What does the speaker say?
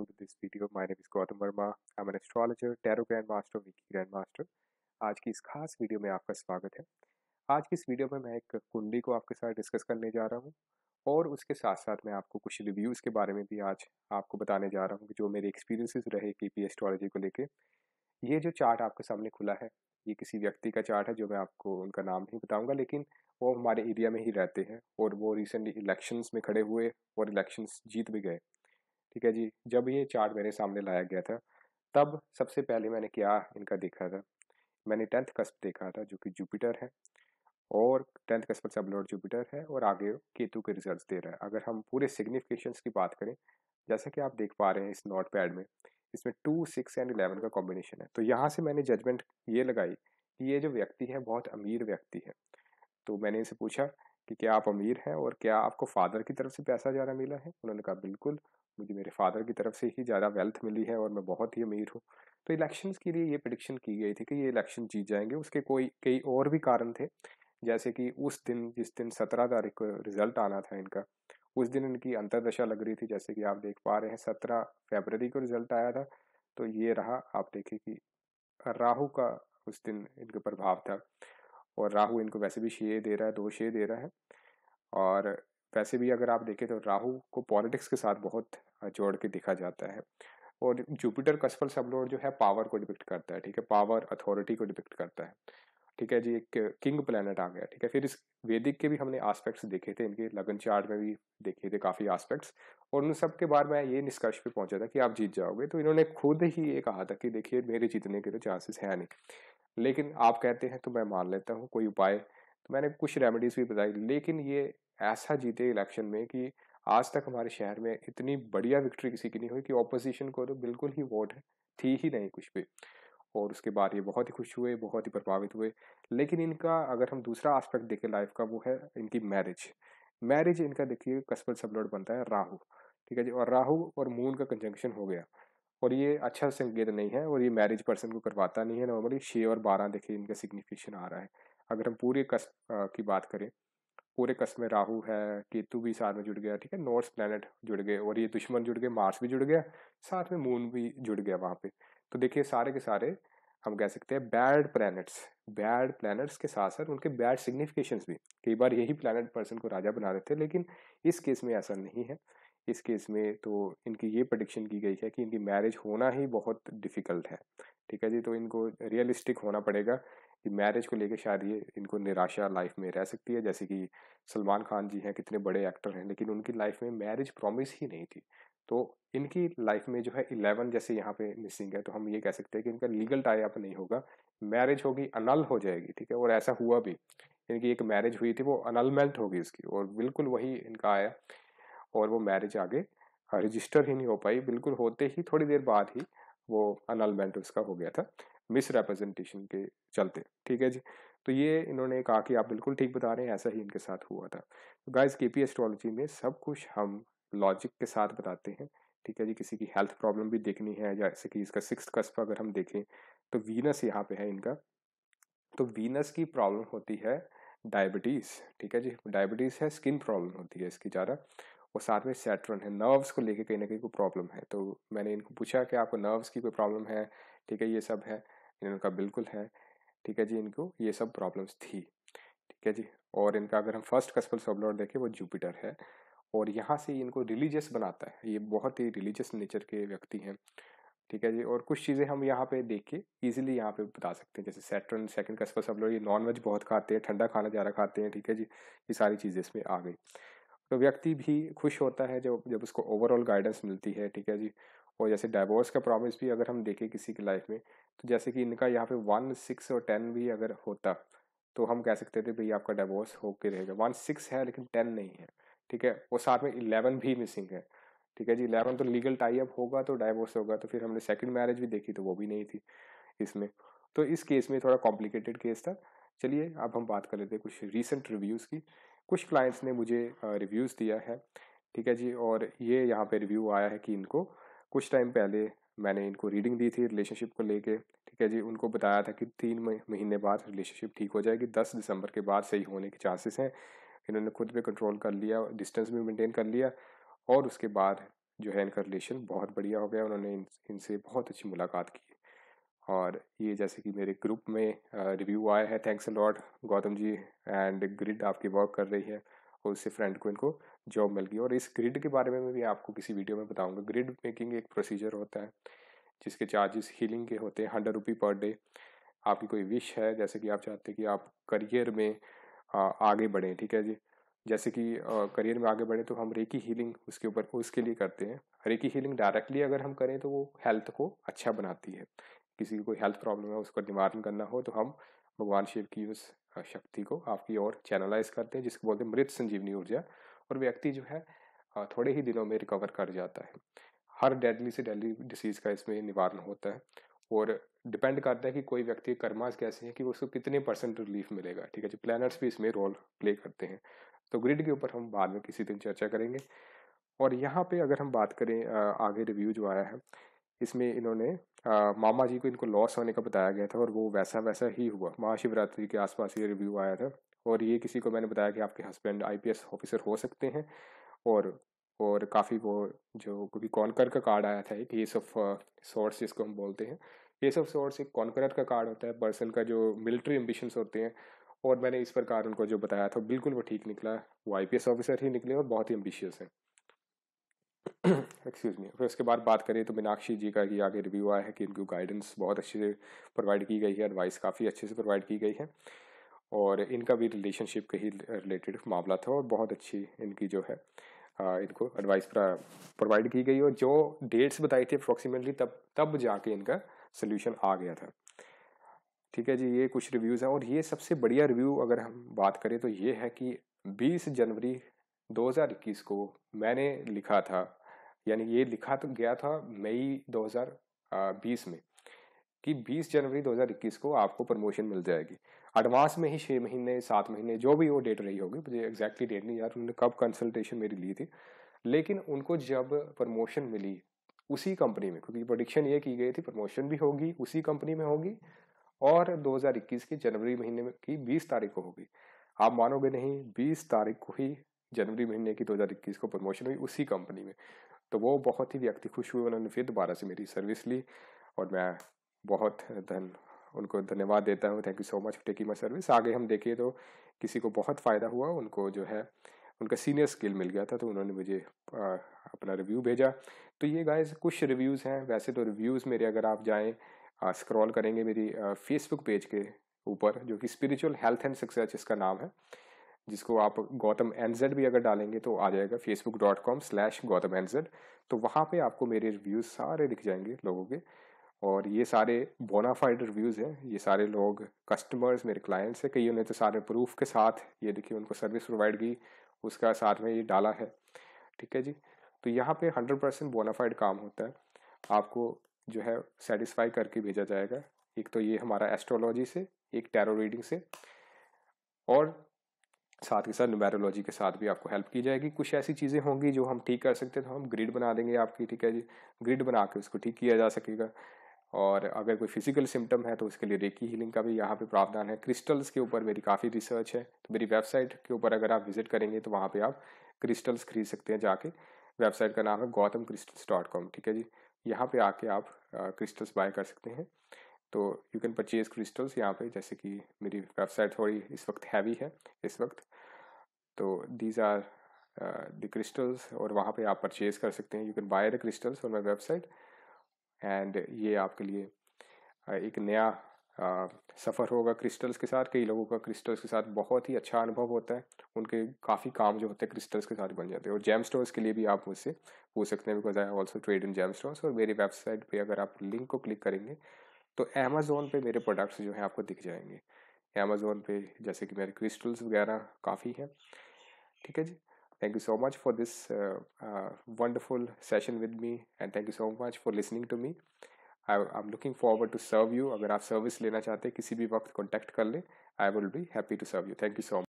welcome to this video. My name is Gautam Verma. I'm an astrologer, tarot grandmaster, wiki grandmaster. आज की इस खास video में आपका स्वागत है आज की इस वीडियो में मैं एक कुंडली को आपके साथ डिस्कस करने जा रहा हूँ और उसके साथ साथ मैं आपको कुछ रिव्यूज़ के बारे में भी आज आपको बताने जा रहा हूँ जो मेरे एक्सपीरियंसेस रहे के पी एस्ट्रोलॉजी को लेके ये जो चार्ट आपके सामने खुला है ये किसी व्यक्ति का चार्ट है जो मैं आपको उनका नाम नहीं बताऊँगा लेकिन वो हमारे एरिया में ही रहते हैं और वो रिसेंटली इलेक्शंस में खड़े हुए और इलेक्शंस जीत भी गए ठीक है जी जब ये चार्ट मेरे सामने लाया गया था तब सबसे पहले मैंने क्या इनका देखा था मैंने टेंथ कस्प देखा था जो कि जुपिटर है और tenth cusp sub lord Jupiter है और आगे केतु के रिजल्ट दे रहा है अगर हम पूरे सिग्निफिकेशन की बात करें जैसा कि आप देख पा रहे हैं इस नोट पैड में इसमें टू सिक्स एंड इलेवन का कॉम्बिनेशन है तो यहाँ से मैंने जजमेंट ये लगाई कि ये जो व्यक्ति है बहुत अमीर व्यक्ति है तो मैंने इनसे पूछा कि क्या आप अमीर हैं और क्या आपको फादर की तरफ से पैसा ज़्यादा मिला है उन्होंने कहा बिल्कुल मुझे मेरे फादर की तरफ से ही ज़्यादा वेल्थ मिली है और मैं बहुत ही अमीर हूँ तो इलेक्शंस के लिए ये प्रडिक्शन की गई थी कि ये इलेक्शन जीत जाएंगे उसके कोई कई और भी कारण थे जैसे कि उस दिन जिस दिन सत्रह तारीख को रिजल्ट आना था इनका उस दिन इनकी अंतरदशा लग रही थी जैसे कि आप देख पा रहे हैं सत्रह फेबररी को रिजल्ट आया था तो ये रहा आप देखिए कि राहु का उस दिन इनके प्रभाव था और राहु इनको वैसे भी शेयर दे रहा है दो शेयर दे रहा है और वैसे भी अगर आप देखें तो राहु को पॉलिटिक्स के साथ बहुत जोड़ के देखा जाता है और जुपिटर कसफल सब लोग जो है पावर को डिपिक्ट करता है ठीक है पावर अथॉरिटी को डिपिक्ट करता है ठीक है जी एक किंग प्लानट आ गया ठीक है फिर इस वैदिक के भी हमने आस्पेक्ट्स देखे थे इनके लगन चार्ट में भी देखे थे काफ़ी आस्पेक्ट्स और उन सब के बाद मैं ये निष्कर्ष पे पहुंचा था कि आप जीत जाओगे तो इन्होंने खुद ही ये कहा था कि देखिए मेरे जीतने के तो चांसेस है नहीं लेकिन आप कहते हैं तो मैं मान लेता हूँ कोई उपाय तो मैंने कुछ रेमेडीज़ भी बताई लेकिन ये ऐसा जीते इलेक्शन में कि आज तक हमारे शहर में इतनी बढ़िया विक्ट्री किसी की नहीं हुई कि ऑपोजिशन को तो बिल्कुल ही वोट थी ही नहीं कुछ भी और उसके बाद ये बहुत ही खुश हुए बहुत ही प्रभावित हुए लेकिन इनका अगर हम दूसरा आस्पेक्ट देखें लाइफ का वो है इनकी मैरिज मैरिज इनका देखिए कस्बल सबलॉट बनता है राहु ठीक है जी और राहु और मून का कंजंक्शन हो गया और ये अच्छा संकेत नहीं है और ये मैरिज पर्सन को करवाता नहीं है नॉर्मली छः और बारह देखिए इनका सिग्निफिकेशन आ रहा है अगर हम पूरे कस्ब की बात करें पूरे कस्ब में राहु है केतु भी साथ में जुड़ गया ठीक है नॉर्थ प्लैनेट जुड़ गए और ये दुश्मन जुड़ गए मार्स भी जुड़ गया साथ में मून भी जुड़ गया वहाँ पे तो देखिए सारे के सारे हम कह सकते हैं बैड प्लैनेट्स बैड प्लैनेट्स के साथ साथ उनके बैड सिग्निफिकेशंस भी कई बार यही प्लैनेट पर्सन को राजा बना देते हैं लेकिन इस केस में ऐसा नहीं है इस केस में तो इनकी ये प्रडिक्शन की गई है कि इनकी मैरिज होना ही बहुत डिफ़िकल्ट है ठीक है जी तो इनको रियलिस्टिक होना पड़ेगा कि मैरिज को लेकर शायद ये इनको निराशा लाइफ में रह सकती है जैसे कि सलमान खान जी हैं कितने बड़े एक्टर हैं लेकिन उनकी लाइफ में मैरिज प्रॉमिस ही नहीं थी तो इनकी लाइफ में जो है इलेवन जैसे यहाँ पे मिसिंग है तो हम ये कह सकते हैं कि इनका लीगल टाई अप नहीं होगा मैरिज होगी अनल हो जाएगी ठीक है और ऐसा हुआ भी इनकी एक मैरिज हुई थी वो अनलमेंट होगी इसकी और बिल्कुल वही इनका आया और वो मैरिज आगे रजिस्टर ही नहीं हो पाई बिल्कुल होते ही थोड़ी देर बाद ही वो अनलमेंट उसका हो गया था मिस रिप्रेजेंटेशन के चलते ठीक है जी तो ये इन्होंने कहा कि आप बिल्कुल ठीक बता रहे हैं ऐसा ही इनके साथ हुआ था तो गाइस के पी एस्ट्रोलॉजी में सब कुछ हम लॉजिक के साथ बताते हैं ठीक है जी किसी की हेल्थ प्रॉब्लम भी देखनी है जैसे कि इसका सिक्स कस्प अगर हम देखें तो वीनस यहाँ पे है इनका तो वीनस की प्रॉब्लम होती है डायबिटीज़ ठीक है जी डायबिटीज़ है स्किन प्रॉब्लम होती है इसकी ज़्यादा और साथ में सेट्रन है नर्व्स को लेके कहीं ना कहीं कोई प्रॉब्लम है तो मैंने इनको पूछा कि आपको नर्व्स की कोई प्रॉब्लम है ठीक है ये सब है इनका बिल्कुल है ठीक है जी इनको ये सब प्रॉब्लम्स थी ठीक है जी और इनका अगर हम फर्स्ट कस्पल सबलॉट देखें वो जुपिटर है और यहाँ से इनको रिलीजियस बनाता है ये बहुत ही रिलीजियस नेचर के व्यक्ति हैं ठीक है जी और कुछ चीज़ें हम यहाँ पे देख के ईजिली यहाँ पे बता सकते हैं जैसे सैटर्न सेकंड का सब लोग ये नॉनवेज बहुत खाते हैं ठंडा खाना ज़्यादा खाते हैं ठीक है जी ये सारी चीज़ें इसमें आ गई तो व्यक्ति भी खुश होता है जब जब उसको ओवरऑल गाइडेंस मिलती है ठीक है जी और जैसे डाइवोर्स का प्रॉमिस भी अगर हम देखें किसी की लाइफ में तो जैसे कि इनका यहाँ पे वन सिक्स और टेन भी अगर होता तो हम कह सकते थे भाई आपका डाइवोर्स होके रहेगा वन सिक्स है लेकिन टेन नहीं है ठीक है वो साथ में इलेवन भी मिसिंग है ठीक है जी इलेवन तो लीगल टाई अप होगा तो डाइवोर्स होगा तो फिर हमने सेकंड मैरिज भी देखी तो वो भी नहीं थी इसमें तो इस केस में थोड़ा कॉम्प्लिकेटेड केस था चलिए अब हम बात कर लेते हैं कुछ रिसेंट रिव्यूज़ की कुछ क्लाइंट्स ने मुझे रिव्यूज़ दिया है ठीक है जी और ये यहाँ पे रिव्यू आया है कि इनको कुछ टाइम पहले मैंने इनको रीडिंग दी थी रिलेशनशिप को लेके ठीक है जी उनको बताया था कि तीन महीने बाद रिलेशनशिप ठीक हो जाएगी दस दिसंबर के बाद सही होने के चांसेस हैं इन्होंने खुद पे कंट्रोल कर लिया डिस्टेंस भी मेंटेन कर लिया और उसके बाद जो है इनका रिलेशन बहुत बढ़िया हो गया उन्होंने इन, इनसे बहुत अच्छी मुलाकात की और ये जैसे कि मेरे ग्रुप में रिव्यू आया है thanks lot Gautam ji and grid आपकी वर्क कर रही है और उससे फ्रेंड को इनको जॉब मिल गई और इस ग्रिड के बारे में भी आपको किसी वीडियो में बताऊँगा ग्रिड मेकिंग एक प्रोसीजर होता है जिसके चार्जेस हीलिंग के होते हैं हंड्रेड रुपी पर डे आपकी कोई विश है जैसे कि आप चाहते हैं कि आप करियर में आगे बढ़ें ठीक है जी जैसे कि करियर में आगे बढ़े तो हम रेकी हीलिंग उसके ऊपर उसके लिए करते हैं रेकी हीलिंग डायरेक्टली अगर हम करें तो वो हेल्थ को अच्छा बनाती है किसी की कोई हेल्थ प्रॉब्लम है उसका निवारण करना हो तो हम भगवान शिव की उस शक्ति को आपकी ओर चैनलाइज करते हैं जिसको बोलते हैं मृत संजीवनी ऊर्जा और व्यक्ति जो है थोड़े ही दिनों में रिकवर कर जाता है हर डेडली से डेडली डिसीज़ का इसमें निवारण होता है और डिपेंड करता है कि कोई व्यक्ति कर्मास कैसे हैं कि उसको कितने परसेंट रिलीफ मिलेगा ठीक है जो प्लानर्स भी इसमें रोल प्ले करते हैं तो ग्रिड के ऊपर हम बाद में किसी दिन चर्चा करेंगे और यहाँ पे अगर हम बात करें आगे रिव्यू जो आया है इसमें इन्होंने आ, मामा जी को इनको लॉस होने का बताया गया था और वो वैसा वैसा ही हुआ महाशिवरात्रि के आसपास ये रिव्यू आया था और ये किसी को मैंने बताया कि आपके हस्बैंड आईपीएस ऑफिसर हो सकते हैं और और काफ़ी वो जो क्योंकि कॉनकर का कार्ड आया था एक ये ऑफ सोर्स जिसको हम बोलते हैं ये सब सोर्स एक कॉन्करर का कार्ड होता है पर्सन का जो मिलिट्री एम्बिशंस होते हैं और मैंने इस प्रकार उनको जो बताया था बिल्कुल वो ठीक निकला वो आई ऑफिसर ही निकले और बहुत ही एम्बिशियस है एक्सक्यूज मी फिर उसके बाद बात करें तो मीनाक्षी जी का कि आगे रिव्यू आया है कि इनको गाइडेंस बहुत अच्छे से प्रोवाइड की गई है एडवाइस काफ़ी अच्छे से प्रोवाइड की गई है और इनका भी रिलेशनशिप के ही रिलेटेड मामला था और बहुत अच्छी इनकी जो है आ, इनको एडवाइस प्रोवाइड की गई और जो डेट्स बताई थी अप्रॉक्सीमेटली तब तब जाके इनका सोल्यूशन आ गया था ठीक है जी ये कुछ रिव्यूज़ हैं और ये सबसे बढ़िया रिव्यू अगर हम बात करें तो ये है कि 20 जनवरी 2021 को मैंने लिखा था यानी ये लिखा तो गया था मई 2020 में कि 20 जनवरी 2021 को आपको प्रमोशन मिल जाएगी एडवांस में ही छः महीने सात महीने जो भी वो डेट रही होगी मुझे एग्जैक्टली डेट नहीं यार उन्होंने कब कंसल्टेशन मेरी ली थी लेकिन उनको जब प्रमोशन मिली उसी कंपनी में क्योंकि प्रोडिक्शन ये की गई थी प्रमोशन भी होगी उसी कंपनी में होगी और 2021 के जनवरी महीने की 20 तारीख को होगी आप मानोगे नहीं 20 तारीख को ही जनवरी महीने की 2021 को प्रमोशन हुई उसी कंपनी में तो वो बहुत ही व्यक्ति खुश हुए उन्होंने फिर दोबारा से मेरी सर्विस ली और मैं बहुत धन उनको धन्यवाद देता हूँ thank you so much for taking my service आगे हम देखें तो किसी को बहुत फ़ायदा हुआ उनको जो है उनका सीनियर स्किल मिल गया था तो उन्होंने मुझे आ, अपना रिव्यू भेजा तो ये गाइस कुछ रिव्यूज़ हैं वैसे तो रिव्यूज़ मेरे अगर आप जाएँ स्क्रॉल करेंगे मेरी फेसबुक पेज के ऊपर जो कि स्पिरिचुअल हेल्थ एंड सक्सेस इसका नाम है जिसको आप गौतम एनजेड भी अगर डालेंगे तो आ जाएगा Facebook dot com slash Gautam NZ तो वहाँ पे आपको मेरे रिव्यूज़ सारे दिख जाएंगे लोगों के और ये सारे बोनाफाइड रिव्यूज़ हैं ये सारे लोग कस्टमर्स मेरे क्लाइंट्स हैं कईयों ने तो सारे प्रूफ के साथ ये देखिए उनको सर्विस प्रोवाइड की उसका साथ में ये डाला है ठीक है जी तो यहाँ पे हंड्रेड परसेंट बोनाफाइड काम होता है आपको जो है सेटिस्फाई करके भेजा जाएगा एक तो ये हमारा एस्ट्रोलॉजी से एक टैरो रीडिंग से और साथ ही साथ न्यूमेरोलॉजी के साथ भी आपको हेल्प की जाएगी कुछ ऐसी चीज़ें होंगी जो हम ठीक कर सकते हैं तो हम ग्रिड बना देंगे आपकी ठीक है जी ग्रिड बना के उसको ठीक किया जा सकेगा और अगर कोई फिजिकल सिम्टम है तो उसके लिए रेकी हीलिंग का भी यहाँ पे प्रावधान है क्रिस्टल्स के ऊपर मेरी काफ़ी रिसर्च है तो मेरी वेबसाइट के ऊपर अगर आप विजिट करेंगे तो वहाँ पे आप क्रिस्टल्स खरीद सकते हैं जाके वेबसाइट का नाम है गौतम क्रिस्टल्स डॉट कॉम ठीक है जी यहाँ पे आके आप क्रिस्टल्स बाय कर सकते हैं तो यू कैन परचेज क्रिस्टल्स यहाँ पे जैसे कि मेरी वेबसाइट थोड़ी इस वक्त हैवी है इस वक्त तो दीज आर द क्रिस्टल्स और वहाँ पर आप परचेज कर सकते हैं you can buy the crystals और माई वेबसाइट एंड ये आपके लिए एक नया सफ़र होगा क्रिस्टल्स के साथ कई लोगों का क्रिस्टल्स के साथ बहुत ही अच्छा अनुभव होता है उनके काफ़ी काम जो होते हैं क्रिस्टल्स के साथ बन जाते हैं और जैम स्टोर्स के लिए भी आप मुझसे पूछ सकते हैं because I also trade in gem stores और मेरी वेबसाइट पे अगर आप लिंक को क्लिक करेंगे तो अमेज़ोन पे मेरे प्रोडक्ट्स जो हैं आपको दिख जाएंगे अमेज़ोन पे जैसे कि मेरे क्रिस्टल्स वगैरह काफ़ी हैं ठीक है जी thank you so much for this uh, uh, wonderful session with me and thank you so much for listening to me I, am looking forward to serve you if you have service lena chahte kisi bhi waqt contact kar le i will be happy to serve you thank you so much